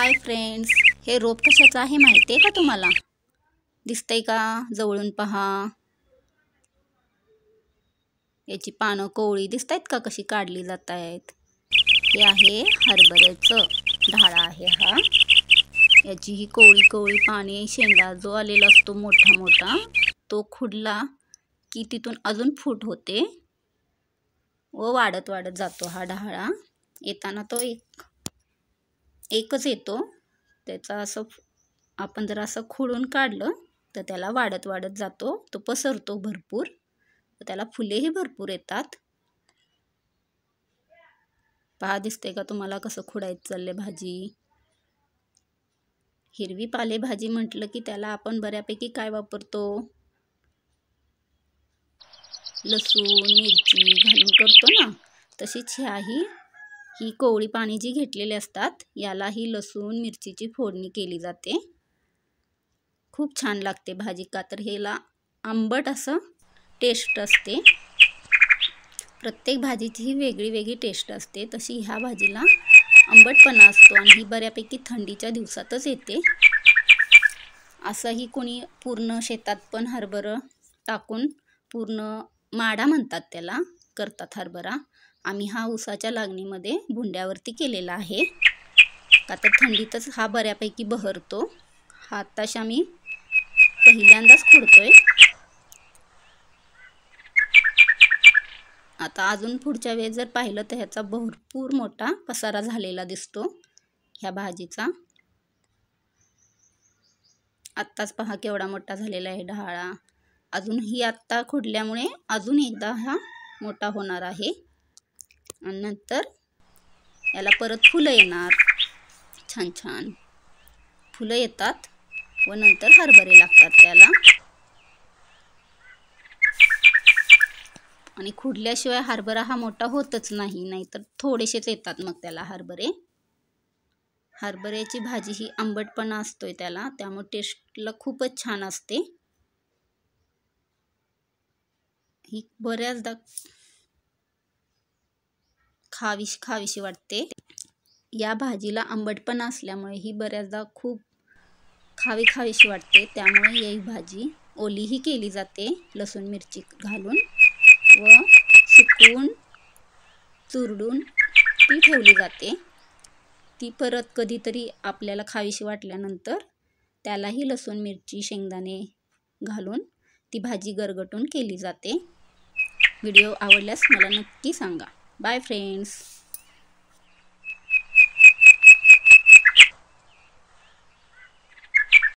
Hi friends हे रोप कशाचं आहे माहिती आहे का तुम्हाला दिसतंय का जवळून पहा याची पानं कोवळी दिसत आहेत का कशी काढली जात आहेत हे आहे हरभऱ्याचं ढाळा आहे हा याची ही कोवळी कोवळी पाने शेंडा जो आलेला असतो मोठा मोठा तो खुडला की तिथून अजून फूट होते व वाढत वाढत जातो हा ढाळा येताना तो एक एकच येतो त्याचा असं आपण जर असं खोडून काढलं तर त्याला वाढत वाढत जातो तो पसरतो भरपूर त्याला फुलेही भरपूर येतात पहा दिसते का तुम्हाला कसं खुडायचं चाललं भाजी हिरवी पालेभाजी म्हटलं की त्याला आपण बऱ्यापैकी काय वापरतो लसूण मिरची घालून करतो ना तशीच ह्याही ही कोवळी पाणी जी घेतलेली असतात याला ही लसूण मिरचीची फोडणी केली जाते खूप छान लागते भाजी का तर हेला आंबट असं टेस्ट असते प्रत्येक भाजीची ही वेगळी वेगळी टेस्ट असते तशी ह्या भाजीला आंबटपणा असतो आणि ही बऱ्यापैकी थंडीच्या दिवसातच येते असंही कोणी पूर्ण शेतात पण हरभरं टाकून पूर्ण माडा म्हणतात त्याला करतात हरभरा आम्ही हा उसाच्या लागणीमध्ये भुंड्यावरती केलेला आहे आता थंडीतच हा बऱ्यापैकी बहरतो हा आत्ताशी आम्ही पहिल्यांदाच खोडतोय आता अजून पुढच्या वेळेस जर पाहिलं तर ह्याचा भरपूर मोठा पसारा झालेला दिसतो ह्या भाजीचा आत्ताच पहा केवढा मोठा झालेला आहे ढाळा अजूनही आत्ता खोडल्यामुळे अजून एकदा हा मोठा होणार आहे नंतर याला परत फुलं येणार छान छान फुलं येतात व नंतर हरभरे लागतात त्याला आणि खुडल्याशिवाय हरभरा हा मोठा होतच नाही नाहीतर थोडेसेच येतात मग त्याला हरभरे हरभऱ्याची भाजी ही आंबटपणा असतोय त्याला त्यामुळे टेस्टला खूपच छान असते ही बऱ्याचदा खावीशी खावीशी वाटते या भाजीला आंबटपणा असल्यामुळे ही बऱ्याचदा खूप खावी खावीशी वाटते त्यामुळे ही भाजी ओलीही केली जाते लसूण मिरची घालून व सुकवून चुरडून ती ठेवली जाते ती परत कधीतरी आपल्याला खावीशी वाटल्यानंतर त्यालाही लसूण मिरची शेंगदाणे घालून ती भाजी गरगटून केली जाते व्हिडिओ आवडल्यास मला नक्की सांगा Bye friends.